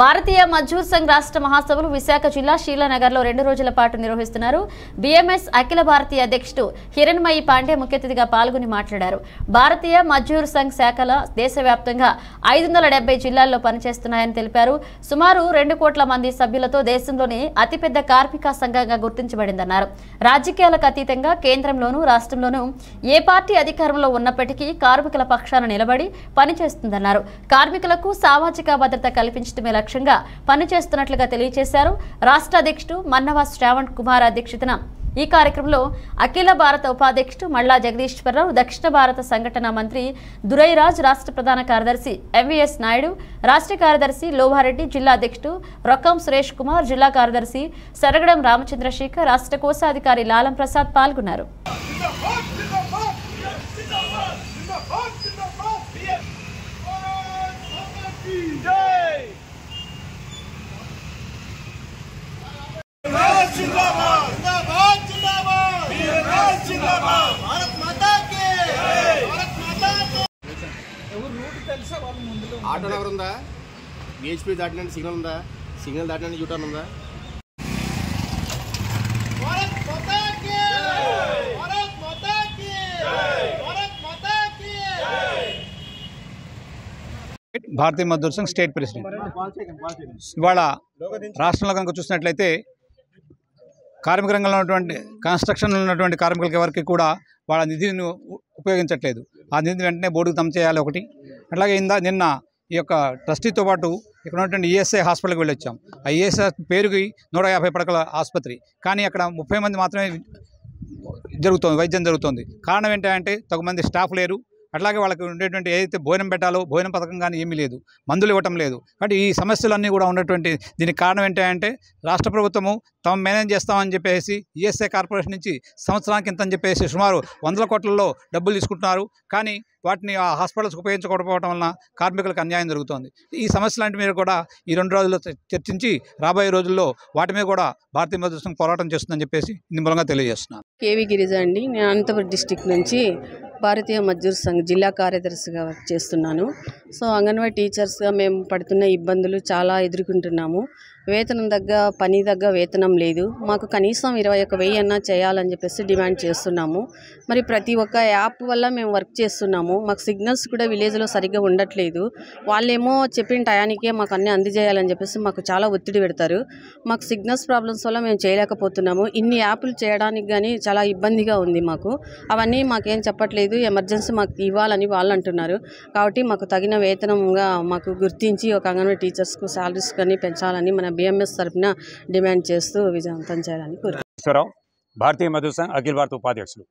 భారతీయ మజ్దూర్ సంఘ్ రాష్ట్ర మహాసభలు విశాఖ జిల్లా శీలానగర్లో రెండు రోజుల పాటు నిర్వహిస్తున్నారు బీఎంఎస్ అఖిల భారతీయ అధ్యక్షుడు హిరణ్మయి పాండే ముఖ్య అతిథిగా పాల్గొని మాట్లాడారు భారతీయ మజ్దూర్ సంఘ్ శాఖల దేశవ్యాప్తంగా ఐదు జిల్లాల్లో పనిచేస్తున్నాయని తెలిపారు సుమారు రెండు కోట్ల మంది సభ్యులతో దేశంలోనే అతిపెద్ద కార్మిక సంఘంగా గుర్తించబడిందన్నారు రాజకీయాలకు అతీతంగా కేంద్రంలోనూ రాష్ట్రంలోనూ ఏ పార్టీ అధికారంలో ఉన్నప్పటికీ కార్మికుల పక్షాన నిలబడి పనిచేస్తుందన్నారు కార్మికులకు సామాజిక భద్రత కల్పించడమే లక్ష్యంగా పనిచేస్తున్నట్లుగా తెలియజేశారు రాష్ట్ర అధ్యక్షుడు మన్నవ శ్రావణ్ కుమార్ అధ్యక్షతన ఈ కార్యక్రమంలో అఖిల భారత ఉపాధ్యక్షుడు మల్లా జగదీశ్వరరావు దక్షిణ భారత సంఘటన మంత్రి దురైరాజ్ రాష్ట్ర ప్రధాన కార్యదర్శి ఎంవీఎస్ నాయుడు రాష్ట్ర కార్యదర్శి లోహారెడ్డి జిల్లా అధ్యక్షుడు రొక్కం సురేష్ కుమార్ జిల్లా కార్యదర్శి సరగడం రామచంద్రశేఖర్ రాష్ట్ర కోశాధికారి లాలం ప్రసాద్ పాల్గొన్నారు ఆటో ఉందా బిహెచ్పి దాటినండి సిగ్నల్ ఉందా సిగ్నల్ దాటినండి యూటర్న్ ఉందా భారతీయ మజ్దూర్ సంఘ్ స్టేట్ ప్రెసిడెంట్ ఇవాళ రాష్ట్రంలో కనుక చూసినట్లయితే కార్మిక రంగంలో ఉన్నటువంటి కన్స్ట్రక్షన్లో ఉన్నటువంటి కార్మికులకి ఎవరికి కూడా వాళ్ళ నిధిని ఉపయోగించట్లేదు ఆ నిధిని వెంటనే బోర్డుకు తమ చేయాలి ఒకటి అట్లాగే ఇందా నిన్న ఈ యొక్క ట్రస్టీతో పాటు ఇక్కడ ఉన్నటువంటి ఈఎస్ఐ హాస్పిటల్కి వచ్చాం ఆ ఈఎస్ఐ పేరుకి నూట యాభై పడకల ఆసుపత్రి కానీ అక్కడ ముప్పై మంది మాత్రమే జరుగుతుంది వైద్యం జరుగుతుంది కారణం ఏంటంటే తగు మంది స్టాఫ్ లేరు అట్లాగే వాళ్ళకి ఉండేటువంటి ఏదైతే భోజనం పెట్టాలో భోజనం పథకం కానీ ఏమీ లేదు మందులు ఇవ్వటం లేదు కాబట్టి ఈ సమస్యలన్నీ కూడా ఉన్నటువంటి దీనికి కారణం ఏంటంటే రాష్ట్ర ప్రభుత్వము తమ మేనేజ్ చేస్తామని చెప్పేసి ఈఎస్ఐ కార్పొరేషన్ నుంచి సంవత్సరానికి ఇంత అని చెప్పేసి సుమారు వందల కోట్లలో డబ్బులు తీసుకుంటున్నారు కానీ వాటిని ఆ హాస్పిటల్స్ ఉపయోగించకపోవడం వలన కార్మికులకు అన్యాయం జరుగుతోంది ఈ సమస్యలు లాంటి మీద కూడా ఈ రెండు రోజుల్లో చర్చించి రాబోయే రోజుల్లో వాటి మీద కూడా భారతీయ మధ్య పోరాటం చేస్తుందని చెప్పేసి నిమ్మలంగా తెలియజేస్తున్నాను కేవీ గిరిజ అండి నేను అనంతపురం డిస్టిక్ నుంచి భారతీయ మజ్దూర్ సంఘ్ జిల్లా కార్యదర్శిగా వర్క్ చేస్తున్నాను సో అంగన్వాడీ టీచర్స్గా మేము పడుతున్న ఇబ్బందులు చాలా ఎదుర్కొంటున్నాము వేతనం దగ్గ పని దగ్గ వేతనం లేదు మాకు కనీసం ఇరవై ఒక వెయ్యి అన్నా చేయాలని చెప్పేసి డిమాండ్ చేస్తున్నాము మరి ప్రతి ఒక్క యాప్ వల్ల మేము వర్క్ చేస్తున్నాము మాకు సిగ్నల్స్ కూడా విలేజ్లో సరిగ్గా ఉండట్లేదు వాళ్ళేమో చెప్పిన టయానికే మాకు అన్నీ అందజేయాలని చెప్పేసి మాకు చాలా ఒత్తిడి పెడతారు మాకు సిగ్నల్స్ ప్రాబ్లమ్స్ వల్ల మేము చేయలేకపోతున్నాము ఇన్ని యాప్లు చేయడానికి కానీ చాలా ఇబ్బందిగా ఉంది మాకు అవన్నీ మాకేం చెప్పట్లేదు ఎమర్జెన్సీ మాకు ఇవ్వాలని వాళ్ళు అంటున్నారు కాబట్టి మాకు తగిన వేతనంగా మాకు గుర్తించి ఒక అంగన్వాడీ టీచర్స్కు శాలరీస్ కానీ పెంచాలని మన బిఎంఎస్ తరఫున డిమాండ్ చేస్తూ విజయవంతం చేయాలని కోరుకుంటున్నారు భారతీయ మధు సంఘ్ అఖిల భారత ఉపాధ్యక్షులు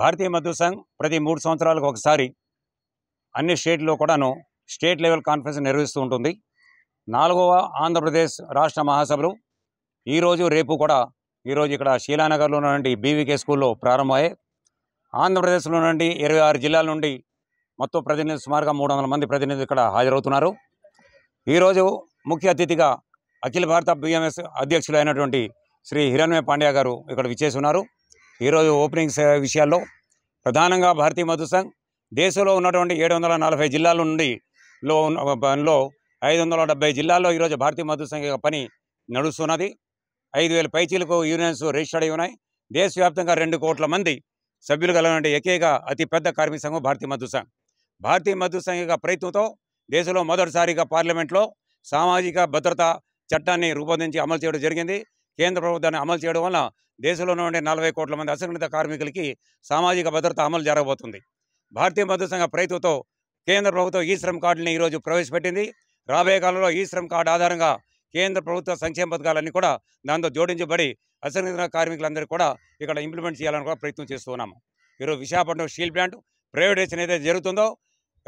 భారతీయ మధు సంఘ్ ప్రతి మూడు సంవత్సరాలకు ఒకసారి అన్ని స్టేట్లో కూడాను స్టేట్ లెవెల్ కాన్ఫరెన్స్ నిర్వహిస్తూ ఉంటుంది నాలుగవ ఆంధ్రప్రదేశ్ రాష్ట్ర మహాసభలు ఈరోజు రేపు కూడా ఈరోజు ఇక్కడ శీలానగర్లో నుండి బీవీకే స్కూల్లో ప్రారంభమయ్యాయి ఆంధ్రప్రదేశ్లో నుండి ఇరవై ఆరు జిల్లాల నుండి మొత్తం ప్రతినిధులు సుమారుగా మూడు మంది ప్రతినిధులు ఇక్కడ హాజరవుతున్నారు ఈరోజు ముఖ్య అతిథిగా అఖిల భారత బిఎంఎస్ అధ్యక్షులు అయినటువంటి శ్రీ హిరణ్మయ పాండ్యా గారు ఇక్కడ ఉన్నారు ఈరోజు ఓపెనింగ్ విషయాల్లో ప్రధానంగా భారతీయ మధు సంఘ్ దేశంలో ఉన్నటువంటి ఏడు వందల నలభై జిల్లాల నుండి లో ఉన్న లో ఐదు వందల డెబ్బై జిల్లాల్లో ఈరోజు భారతీయ మధు సంఘ పని నడుస్తున్నది ఐదు వేల పైచీలకు యూనియన్స్ రిజిస్టర్డ్ అయి ఉన్నాయి దేశవ్యాప్తంగా రెండు కోట్ల మంది సభ్యులు కలిగినటువంటి ఏకైక అతిపెద్ద కార్మిక సంఘం భారతీయ మధు సంఘ్ భారతీయ మధు సంఘ ప్రయత్నంతో దేశంలో మొదటిసారిగా పార్లమెంట్లో సామాజిక భద్రత చట్టాన్ని రూపొందించి అమలు చేయడం జరిగింది కేంద్ర ప్రభుత్వాన్ని అమలు చేయడం వల్ల దేశంలో ఉండే నలభై కోట్ల మంది అసంఘటిత కార్మికులకి సామాజిక భద్రత అమలు జరగబోతుంది భారతీయ మద్దతు సంఘ ప్రయత్నంతో కేంద్ర ప్రభుత్వం ఈ శ్రమ్ కార్డుని ఈరోజు ప్రవేశపెట్టింది రాబోయే కాలంలో ఈ శ్రమ్ కార్డు ఆధారంగా కేంద్ర ప్రభుత్వ సంక్షేమ పథకాలన్నీ కూడా దాంతో జోడించబడి అసంఘటిత కార్మికులందరూ కూడా ఇక్కడ ఇంప్లిమెంట్ చేయాలని కూడా ప్రయత్నం ఉన్నాము ఈరోజు విశాఖపట్నం స్టీల్ ప్లాంట్ ప్రైవేటేషన్ ఏదైతే జరుగుతుందో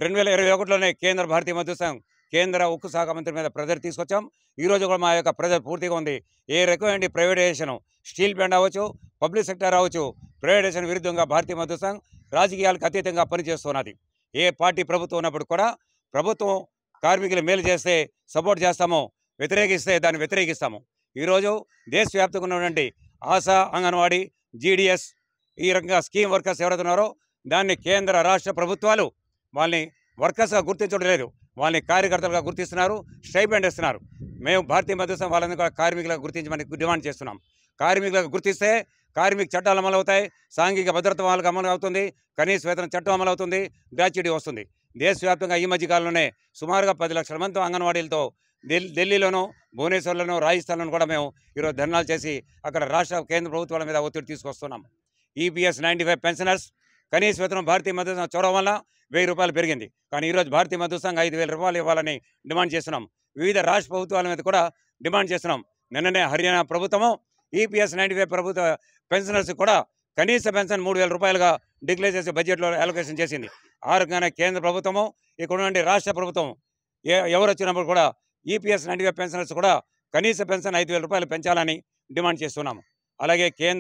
రెండు వేల ఇరవై ఒకటిలోనే కేంద్ర భారతీయ మద్దతు సంఘం కేంద్ర ఉక్కు శాఖ మంత్రి మీద ప్రెజర్ తీసుకొచ్చాం ఈరోజు కూడా మా యొక్క ప్రెజర్ పూర్తిగా ఉంది ఏ రకమైన ప్రైవేటైజేషన్ స్టీల్ ప్లాంట్ అవ్వచ్చు పబ్లిక్ సెక్టర్ అవ్వచ్చు ప్రైవేటైజేషన్ విరుద్ధంగా భారతీయ మద్దతు సంఘం రాజకీయాలకు అతీతంగా పనిచేస్తున్నది ఏ పార్టీ ప్రభుత్వం ఉన్నప్పుడు కూడా ప్రభుత్వం కార్మికులు మేలు చేస్తే సపోర్ట్ చేస్తామో వ్యతిరేకిస్తే దాన్ని వ్యతిరేకిస్తాము ఈరోజు దేశవ్యాప్తంగా ఉన్నటువంటి ఆశా అంగన్వాడీ జీడిఎస్ ఈ రకంగా స్కీమ్ వర్కర్స్ ఎవరైతే ఉన్నారో దాన్ని కేంద్ర రాష్ట్ర ప్రభుత్వాలు వాళ్ళని వర్కర్స్గా గుర్తించడం లేదు వాళ్ళని కార్యకర్తలుగా గుర్తిస్తున్నారు స్టైపెండ్ ఇస్తున్నారు మేము భారతీయ మధ్య వాళ్ళని కూడా కార్మికులకు గుర్తించమని డిమాండ్ చేస్తున్నాం కార్మికులకు గుర్తిస్తే కార్మిక చట్టాలు అమలు అవుతాయి సాంఘిక భద్రత వాళ్ళకి అమలు అవుతుంది కనీస వేతన చట్టం అమలు అవుతుంది గ్రాచ్యుటీ వస్తుంది దేశవ్యాప్తంగా ఈ మధ్యకాలంలోనే సుమారుగా పది లక్షల మంది అంగన్వాడీలతో ఢిల్లీలోనూ భువనేశ్వర్లోనూ రాజస్థాన్లోనూ కూడా మేము ఈరోజు ధర్నాలు చేసి అక్కడ రాష్ట్ర కేంద్ర ప్రభుత్వాల మీద ఒత్తిడి తీసుకొస్తున్నాం ఈపీఎస్ నైంటీ ఫైవ్ పెన్షనర్స్ కనీస వేతనం భారతీయ మద్దతు సంఘం చొరవ వల్ల వెయ్యి రూపాయలు పెరిగింది కానీ ఈరోజు భారతీయ మద్దతు సంఘం ఐదు రూపాయలు ఇవ్వాలని డిమాండ్ చేస్తున్నాం వివిధ రాష్ట్ర ప్రభుత్వాల మీద కూడా డిమాండ్ చేస్తున్నాం నిన్ననే హర్యానా ప్రభుత్వము ఈపీఎస్ నైంటీ ప్రభుత్వ పెన్షనర్స్ కూడా కనీస పెన్షన్ మూడు రూపాయలుగా డిక్లేర్ చేసి బడ్జెట్లో అలొకేషన్ చేసింది ఆ రకంగానే కేంద్ర ప్రభుత్వము ఇక్కడ నుండి రాష్ట్ర ప్రభుత్వం ఎవరు వచ్చినప్పుడు కూడా ఈపీఎస్ నైంటీ ఫైవ్ పెన్షనర్స్ కూడా కనీస పెన్షన్ ఐదు రూపాయలు పెంచాలని డిమాండ్ చేస్తున్నాము అలాగే కేంద్ర